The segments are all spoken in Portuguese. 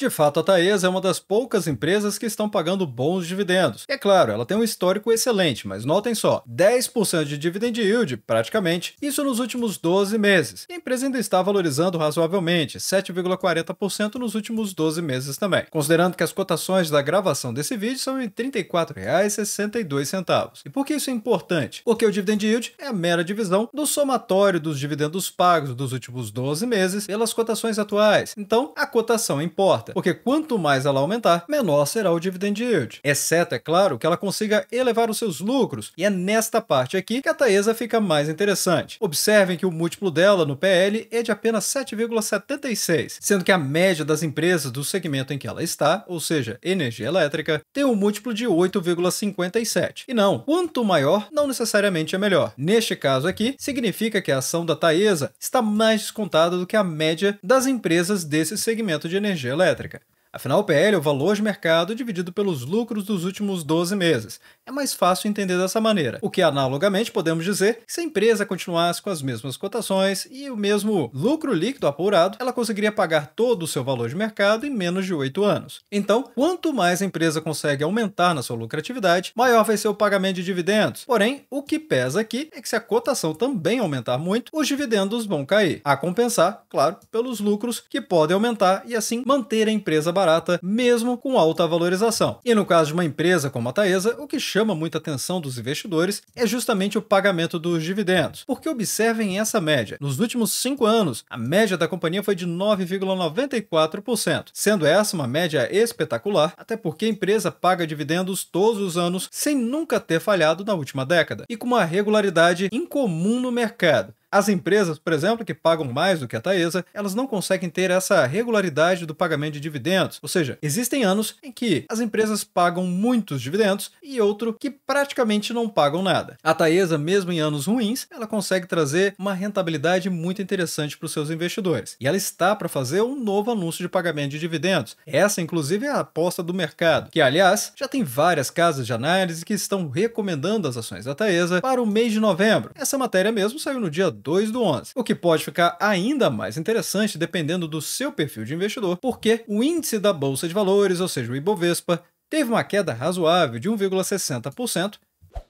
De fato, a Taesa é uma das poucas empresas que estão pagando bons dividendos. E é claro, ela tem um histórico excelente, mas notem só, 10% de dividend yield, praticamente, isso nos últimos 12 meses. E a empresa ainda está valorizando razoavelmente, 7,40% nos últimos 12 meses também. Considerando que as cotações da gravação desse vídeo são em R$ 34,62. E por que isso é importante? Porque o dividend yield é a mera divisão do somatório dos dividendos pagos dos últimos 12 meses pelas cotações atuais. Então, a cotação importa alta, porque quanto mais ela aumentar, menor será o dividend yield. Exceto, é claro, que ela consiga elevar os seus lucros, e é nesta parte aqui que a Taesa fica mais interessante. Observem que o múltiplo dela no PL é de apenas 7,76, sendo que a média das empresas do segmento em que ela está, ou seja, energia elétrica, tem um múltiplo de 8,57. E não, quanto maior, não necessariamente é melhor. Neste caso aqui, significa que a ação da Taesa está mais descontada do que a média das empresas desse segmento de energia elétrica. Патрика. Afinal, o PL é o valor de mercado dividido pelos lucros dos últimos 12 meses. É mais fácil entender dessa maneira. O que, analogamente, podemos dizer que se a empresa continuasse com as mesmas cotações e o mesmo lucro líquido apurado, ela conseguiria pagar todo o seu valor de mercado em menos de 8 anos. Então, quanto mais a empresa consegue aumentar na sua lucratividade, maior vai ser o pagamento de dividendos. Porém, o que pesa aqui é que se a cotação também aumentar muito, os dividendos vão cair. A compensar, claro, pelos lucros que podem aumentar e assim manter a empresa barata, mesmo com alta valorização. E no caso de uma empresa como a Taesa, o que chama muita atenção dos investidores é justamente o pagamento dos dividendos, porque observem essa média. Nos últimos cinco anos, a média da companhia foi de 9,94%, sendo essa uma média espetacular, até porque a empresa paga dividendos todos os anos sem nunca ter falhado na última década e com uma regularidade incomum no mercado. As empresas, por exemplo, que pagam mais do que a Taesa, elas não conseguem ter essa regularidade do pagamento de dividendos. Ou seja, existem anos em que as empresas pagam muitos dividendos e outro que praticamente não pagam nada. A Taesa, mesmo em anos ruins, ela consegue trazer uma rentabilidade muito interessante para os seus investidores. E ela está para fazer um novo anúncio de pagamento de dividendos. Essa, inclusive, é a aposta do mercado, que, aliás, já tem várias casas de análise que estão recomendando as ações da Taesa para o mês de novembro. Essa matéria mesmo saiu no dia 2 do 11, o que pode ficar ainda mais interessante dependendo do seu perfil de investidor, porque o índice da bolsa de valores, ou seja, o Ibovespa, teve uma queda razoável de 1,60%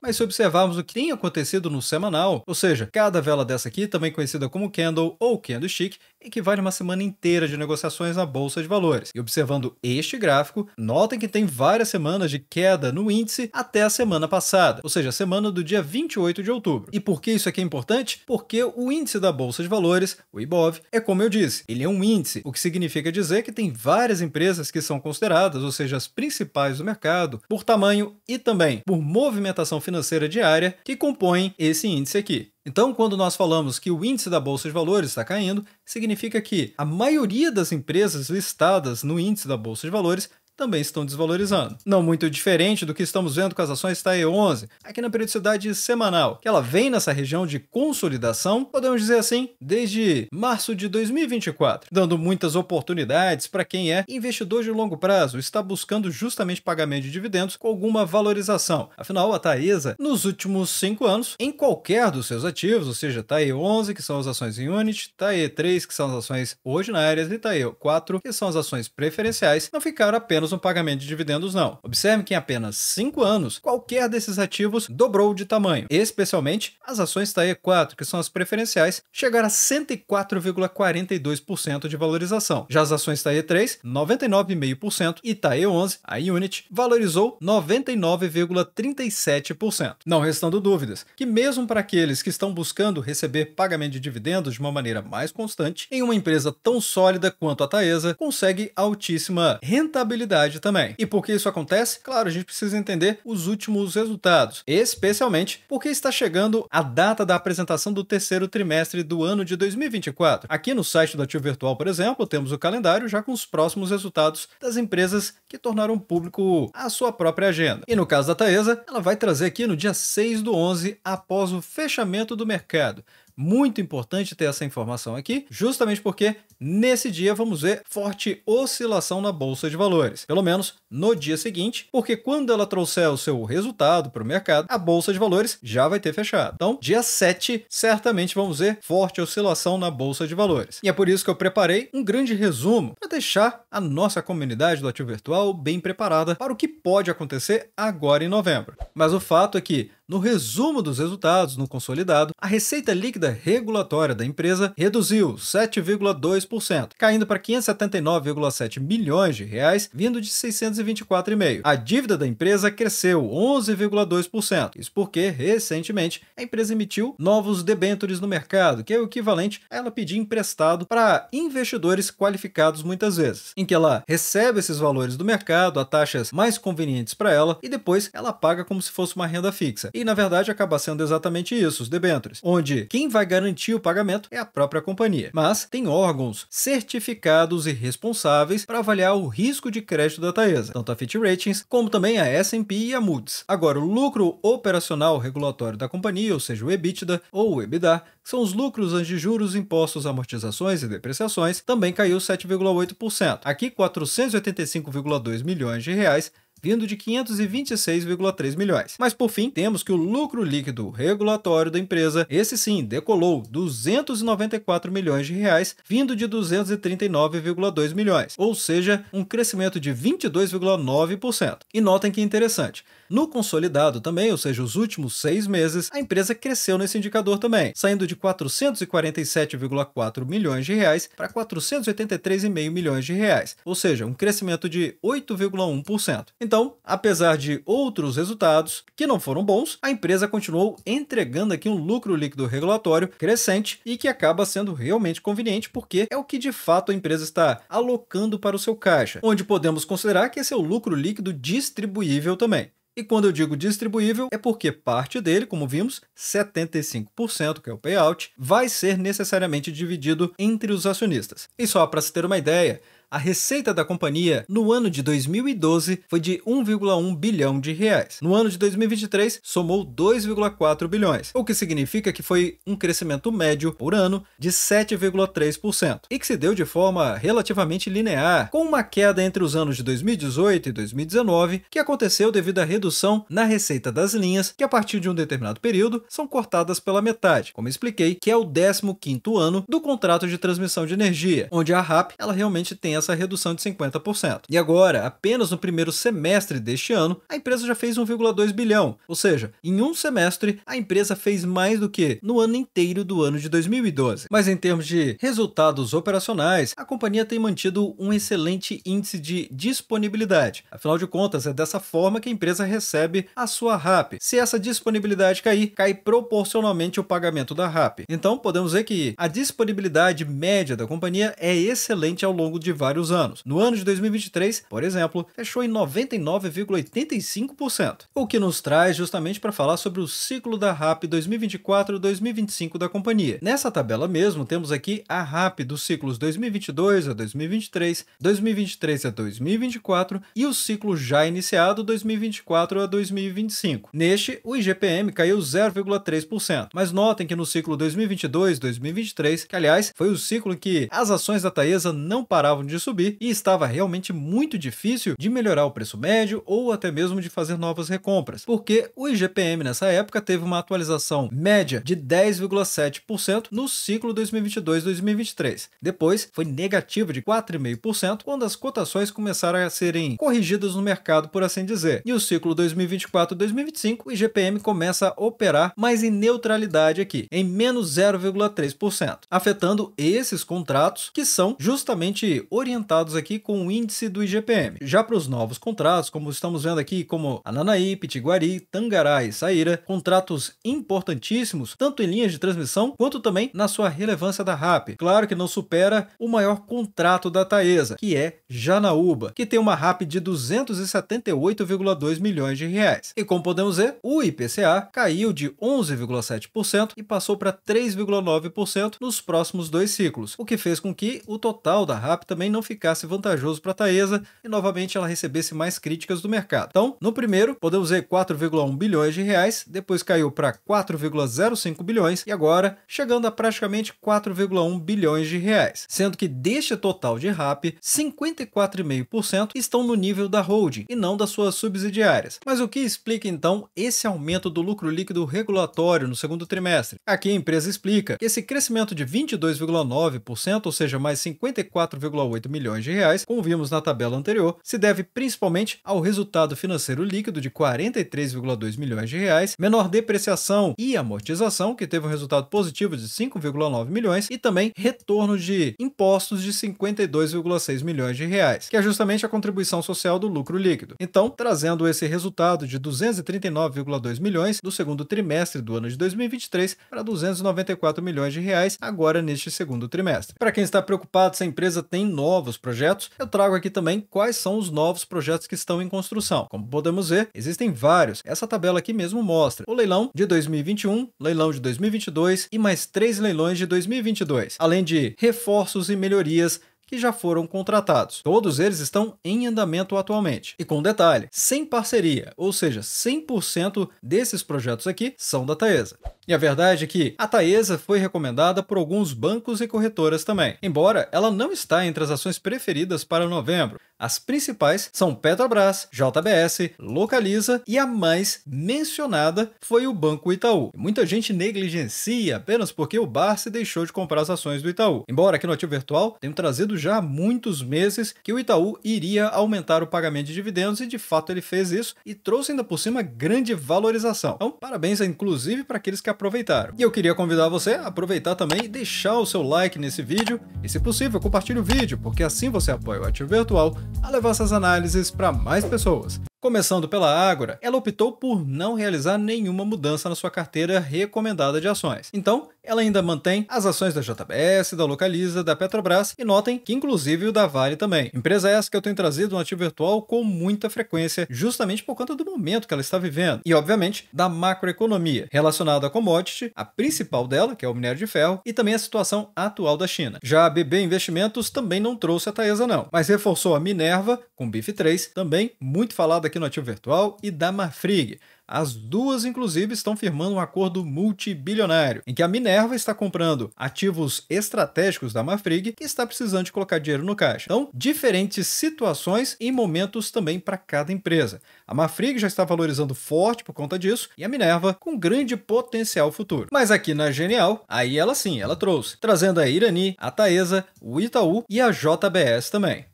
mas se observarmos o que tem acontecido no semanal, ou seja, cada vela dessa aqui, também conhecida como candle ou candlestick, equivale a uma semana inteira de negociações na bolsa de valores. E observando este gráfico, notem que tem várias semanas de queda no índice até a semana passada, ou seja, a semana do dia 28 de outubro. E por que isso aqui é, é importante? Porque o índice da bolsa de valores, o IBOV, é como eu disse, ele é um índice, o que significa dizer que tem várias empresas que são consideradas, ou seja, as principais do mercado, por tamanho e também por movimentação movimentação financeira diária que compõem esse índice aqui. Então, quando nós falamos que o índice da Bolsa de Valores está caindo, significa que a maioria das empresas listadas no índice da Bolsa de Valores também estão desvalorizando. Não muito diferente do que estamos vendo com as ações TAE 11, aqui na periodicidade semanal, que ela vem nessa região de consolidação, podemos dizer assim, desde março de 2024, dando muitas oportunidades para quem é investidor de longo prazo, está buscando justamente pagamento de dividendos com alguma valorização. Afinal, a Taesa, nos últimos cinco anos, em qualquer dos seus ativos, ou seja, TAE 11, que são as ações em unit, TAE 3, que são as ações ordinárias, e TAE 4, que são as ações preferenciais, não ficaram apenas no pagamento de dividendos, não. Observe que em apenas 5 anos, qualquer desses ativos dobrou de tamanho, especialmente as ações da E4, que são as preferenciais, chegaram a 104,42% de valorização. Já as ações da E3, 99,5% e TAE 11, a Unit, valorizou 99,37%. Não restando dúvidas que mesmo para aqueles que estão buscando receber pagamento de dividendos de uma maneira mais constante, em uma empresa tão sólida quanto a Taesa, consegue altíssima rentabilidade realidade também. E por que isso acontece? Claro, a gente precisa entender os últimos resultados, especialmente porque está chegando a data da apresentação do terceiro trimestre do ano de 2024. Aqui no site do Ativo Virtual, por exemplo, temos o calendário já com os próximos resultados das empresas que tornaram público a sua própria agenda. E no caso da Taesa, ela vai trazer aqui no dia 6 do 11, após o fechamento do mercado. Muito importante ter essa informação aqui, justamente porque nesse dia vamos ver forte oscilação na bolsa de valores, pelo menos no dia seguinte, porque quando ela trouxer o seu resultado para o mercado, a bolsa de valores já vai ter fechado. Então, dia 7, certamente vamos ver forte oscilação na bolsa de valores. E é por isso que eu preparei um grande resumo para deixar a nossa comunidade do ativo virtual bem preparada para o que pode acontecer agora em novembro. Mas o fato é que no resumo dos resultados no consolidado, a receita líquida regulatória da empresa reduziu 7,2%, caindo para 579,7 milhões de reais, vindo de 624,5. A dívida da empresa cresceu 11,2%, isso porque recentemente a empresa emitiu novos debêntures no mercado, que é o equivalente a ela pedir emprestado para investidores qualificados muitas vezes, em que ela recebe esses valores do mercado a taxas mais convenientes para ela e depois ela paga como se fosse uma renda fixa. E na verdade acaba sendo exatamente isso, os debêntures, onde quem vai garantir o pagamento é a própria companhia. Mas tem órgãos certificados e responsáveis para avaliar o risco de crédito da Taesa, tanto a Fitch Ratings como também a S&P e a Moody's. Agora, o lucro operacional regulatório da companhia, ou seja, o EBITDA ou o EBITDA, são os lucros antes de juros, impostos, amortizações e depreciações, também caiu 7,8%. Aqui 485,2 milhões de reais vindo de 526,3 milhões. Mas por fim, temos que o lucro líquido regulatório da empresa, esse sim, decolou 294 milhões de reais, vindo de 239,2 milhões, ou seja, um crescimento de 22,9%. E notem que interessante, no consolidado também, ou seja, os últimos seis meses, a empresa cresceu nesse indicador também, saindo de 447,4 milhões de reais para 483,5 milhões de reais, ou seja, um crescimento de 8,1%. Então, apesar de outros resultados que não foram bons, a empresa continuou entregando aqui um lucro líquido regulatório crescente e que acaba sendo realmente conveniente porque é o que de fato a empresa está alocando para o seu caixa, onde podemos considerar que esse é o lucro líquido distribuível também. E quando eu digo distribuível, é porque parte dele, como vimos, 75%, que é o payout, vai ser necessariamente dividido entre os acionistas. E só para se ter uma ideia, a receita da companhia no ano de 2012 foi de 1,1 bilhão de reais. No ano de 2023, somou 2,4 bilhões, o que significa que foi um crescimento médio por ano de 7,3%, e que se deu de forma relativamente linear, com uma queda entre os anos de 2018 e 2019, que aconteceu devido à redução na receita das linhas, que a partir de um determinado período são cortadas pela metade, como expliquei, que é o 15º ano do contrato de transmissão de energia, onde a RAP ela realmente tem a essa redução de 50%. E agora, apenas no primeiro semestre deste ano, a empresa já fez 1,2 bilhão, ou seja, em um semestre a empresa fez mais do que no ano inteiro do ano de 2012. Mas em termos de resultados operacionais, a companhia tem mantido um excelente índice de disponibilidade. Afinal de contas, é dessa forma que a empresa recebe a sua RAP. Se essa disponibilidade cair, cai proporcionalmente o pagamento da RAP. Então, podemos ver que a disponibilidade média da companhia é excelente ao longo de vários vários anos. No ano de 2023, por exemplo, fechou em 99,85%, o que nos traz justamente para falar sobre o ciclo da RAP 2024-2025 da companhia. Nessa tabela mesmo, temos aqui a RAP dos ciclos 2022 a 2023, 2023 a 2024 e o ciclo já iniciado 2024 a 2025. Neste, o IGPM caiu 0,3%, mas notem que no ciclo 2022-2023, que aliás foi o ciclo em que as ações da Taesa não paravam de subir e estava realmente muito difícil de melhorar o preço médio ou até mesmo de fazer novas recompras, porque o IGPM nessa época teve uma atualização média de 10,7% no ciclo 2022-2023. Depois foi negativa de 4,5% quando as cotações começaram a serem corrigidas no mercado, por assim dizer. E o ciclo 2024-2025, o IGPM começa a operar mais em neutralidade aqui, em menos 0,3%, afetando esses contratos que são justamente orientados orientados aqui com o índice do IGPM. Já para os novos contratos, como estamos vendo aqui, como Ananaí, Pitiguari, Tangará e Saíra, contratos importantíssimos, tanto em linhas de transmissão quanto também na sua relevância da RAP. Claro que não supera o maior contrato da Taesa, que é Janaúba, que tem uma RAP de 278,2 milhões de reais. E como podemos ver, o IPCA caiu de 11,7% e passou para 3,9% nos próximos dois ciclos, o que fez com que o total da RAP também também não ficasse vantajoso para Taesa e novamente ela recebesse mais críticas do mercado. Então, no primeiro, podemos ver 4,1 bilhões de reais, depois caiu para 4,05 bilhões e agora chegando a praticamente 4,1 bilhões de reais, sendo que deste total de RAP, 54,5% estão no nível da holding e não das suas subsidiárias. Mas o que explica então esse aumento do lucro líquido regulatório no segundo trimestre? Aqui a empresa explica que esse crescimento de 22,9%, ou seja, mais 54,8 1,8 milhões de reais, como vimos na tabela anterior, se deve principalmente ao resultado financeiro líquido de 43,2 milhões de reais, menor depreciação e amortização, que teve um resultado positivo de 5,9 milhões, e também retorno de impostos de 52,6 milhões de reais, que é justamente a contribuição social do lucro líquido. Então, trazendo esse resultado de 239,2 milhões do segundo trimestre do ano de 2023 para 294 milhões de reais agora neste segundo trimestre. Para quem está preocupado, se a empresa tem nova novos projetos, eu trago aqui também quais são os novos projetos que estão em construção. Como podemos ver, existem vários. Essa tabela aqui mesmo mostra o leilão de 2021, leilão de 2022 e mais três leilões de 2022, além de reforços e melhorias que já foram contratados. Todos eles estão em andamento atualmente. E com detalhe, sem parceria, ou seja, 100% desses projetos aqui são da Taesa. E a verdade é que a Taesa foi recomendada por alguns bancos e corretoras também, embora ela não está entre as ações preferidas para novembro. As principais são Petrobras, JBS, Localiza e a mais mencionada foi o Banco Itaú. Muita gente negligencia apenas porque o Bar se deixou de comprar as ações do Itaú. Embora aqui no Ativo Virtual tenham trazido já há muitos meses que o Itaú iria aumentar o pagamento de dividendos e de fato ele fez isso e trouxe ainda por cima grande valorização. Então, parabéns inclusive para aqueles que aproveitaram. E eu queria convidar você a aproveitar também e deixar o seu like nesse vídeo e, se possível, compartilhe o vídeo, porque assim você apoia o Ativo Virtual a levar essas análises para mais pessoas. Começando pela Ágora, ela optou por não realizar nenhuma mudança na sua carteira recomendada de ações. Então, ela ainda mantém as ações da JBS, da Localiza, da Petrobras e notem que inclusive o da Vale também. Empresa essa que eu tenho trazido no ativo virtual com muita frequência, justamente por conta do momento que ela está vivendo e, obviamente, da macroeconomia relacionada à commodity, a principal dela, que é o minério de ferro, e também a situação atual da China. Já a BB Investimentos também não trouxe a Taesa não, mas reforçou a Minerva com BIF3, também muito falada aqui no Ativo Virtual e da Marfrig. As duas, inclusive, estão firmando um acordo multibilionário, em que a Minerva está comprando ativos estratégicos da Marfrig, e está precisando de colocar dinheiro no caixa. Então, diferentes situações e momentos também para cada empresa. A Marfrig já está valorizando forte por conta disso, e a Minerva com grande potencial futuro. Mas aqui na Genial, aí ela sim, ela trouxe, trazendo a Irani, a Taesa, o Itaú e a JBS também.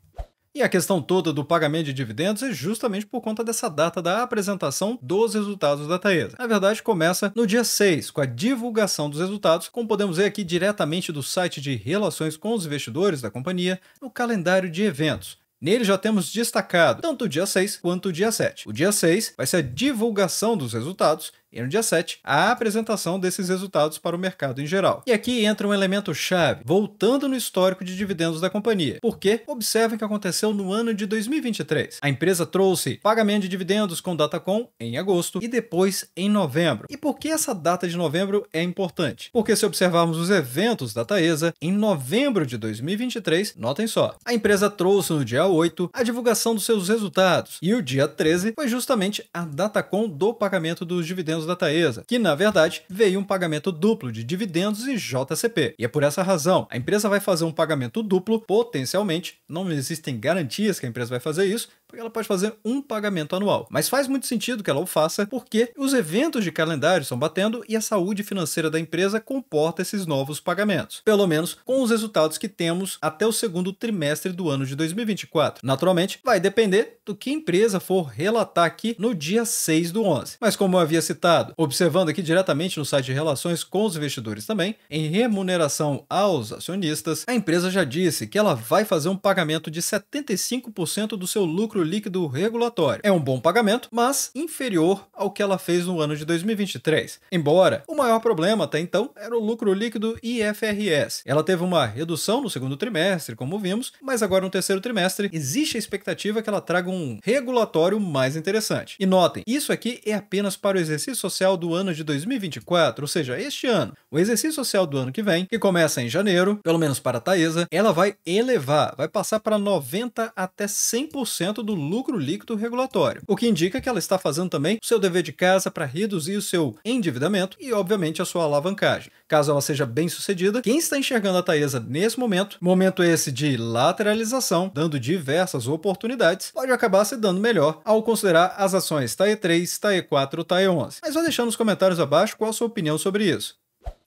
E a questão toda do pagamento de dividendos é justamente por conta dessa data da apresentação dos resultados da Taesa. Na verdade, começa no dia 6, com a divulgação dos resultados, como podemos ver aqui diretamente do site de relações com os investidores da companhia, no calendário de eventos. Nele já temos destacado tanto o dia 6 quanto o dia 7. O dia 6 vai ser a divulgação dos resultados e no dia 7, a apresentação desses resultados para o mercado em geral. E aqui entra um elemento chave, voltando no histórico de dividendos da companhia, porque observem o que aconteceu no ano de 2023. A empresa trouxe pagamento de dividendos com Datacom em agosto e depois em novembro. E por que essa data de novembro é importante? Porque se observarmos os eventos da Taesa, em novembro de 2023, notem só, a empresa trouxe no dia 8 a divulgação dos seus resultados e o dia 13 foi justamente a Datacom do pagamento dos dividendos da Taesa, que na verdade veio um pagamento duplo de dividendos e JCP. E é por essa razão, a empresa vai fazer um pagamento duplo, potencialmente, não existem garantias que a empresa vai fazer isso, porque ela pode fazer um pagamento anual. Mas faz muito sentido que ela o faça, porque os eventos de calendário estão batendo e a saúde financeira da empresa comporta esses novos pagamentos, pelo menos com os resultados que temos até o segundo trimestre do ano de 2024. Naturalmente, vai depender do que a empresa for relatar aqui no dia 6 do 11. Mas como eu havia citado, observando aqui diretamente no site de relações com os investidores também, em remuneração aos acionistas, a empresa já disse que ela vai fazer um pagamento de 75% do seu lucro lucro líquido regulatório. É um bom pagamento, mas inferior ao que ela fez no ano de 2023. Embora o maior problema até então era o lucro líquido IFRS. Ela teve uma redução no segundo trimestre, como vimos, mas agora no terceiro trimestre existe a expectativa que ela traga um regulatório mais interessante. E notem, isso aqui é apenas para o exercício social do ano de 2024, ou seja, este ano. O exercício social do ano que vem, que começa em janeiro, pelo menos para a Taesa, ela vai elevar, vai passar para 90 até 100% do lucro líquido regulatório, o que indica que ela está fazendo também o seu dever de casa para reduzir o seu endividamento e, obviamente, a sua alavancagem. Caso ela seja bem sucedida, quem está enxergando a Taesa nesse momento, momento esse de lateralização, dando diversas oportunidades, pode acabar se dando melhor ao considerar as ações TAE3, TAE4, TAE11. Mas vou deixar nos comentários abaixo qual a sua opinião sobre isso.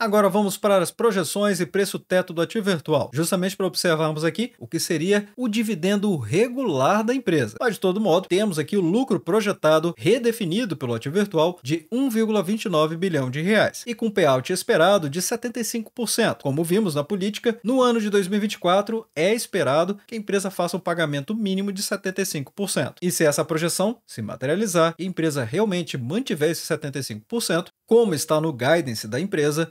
Agora vamos para as projeções e preço teto do ativo virtual, justamente para observarmos aqui o que seria o dividendo regular da empresa. Mas de todo modo, temos aqui o lucro projetado redefinido pelo ativo virtual de 1,29 bilhão de reais e com payout esperado de 75%. Como vimos na política, no ano de 2024 é esperado que a empresa faça um pagamento mínimo de 75%. E se essa projeção se materializar e a empresa realmente mantiver esse 75%, como está no guidance da empresa,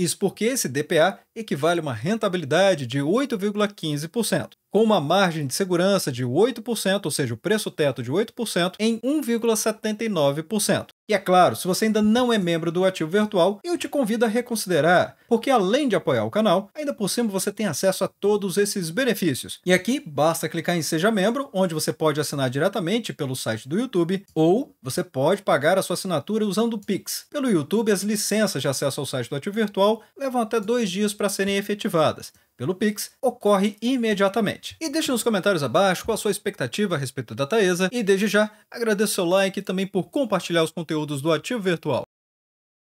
Isso porque esse DPA equivale a uma rentabilidade de 8,15% com uma margem de segurança de 8%, ou seja, o preço teto de 8%, em 1,79%. E é claro, se você ainda não é membro do Ativo Virtual, eu te convido a reconsiderar, porque além de apoiar o canal, ainda por cima você tem acesso a todos esses benefícios. E aqui basta clicar em Seja Membro, onde você pode assinar diretamente pelo site do YouTube, ou você pode pagar a sua assinatura usando o Pix. Pelo YouTube, as licenças de acesso ao site do Ativo Virtual levam até dois dias para serem efetivadas pelo Pix ocorre imediatamente. E deixe nos comentários abaixo qual a sua expectativa a respeito da Taesa e desde já agradeço seu like também por compartilhar os conteúdos do Ativo Virtual.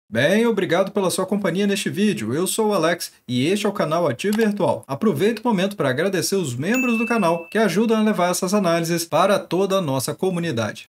Bem, obrigado pela sua companhia neste vídeo. Eu sou o Alex e este é o canal Ativo Virtual. Aproveito o momento para agradecer os membros do canal que ajudam a levar essas análises para toda a nossa comunidade.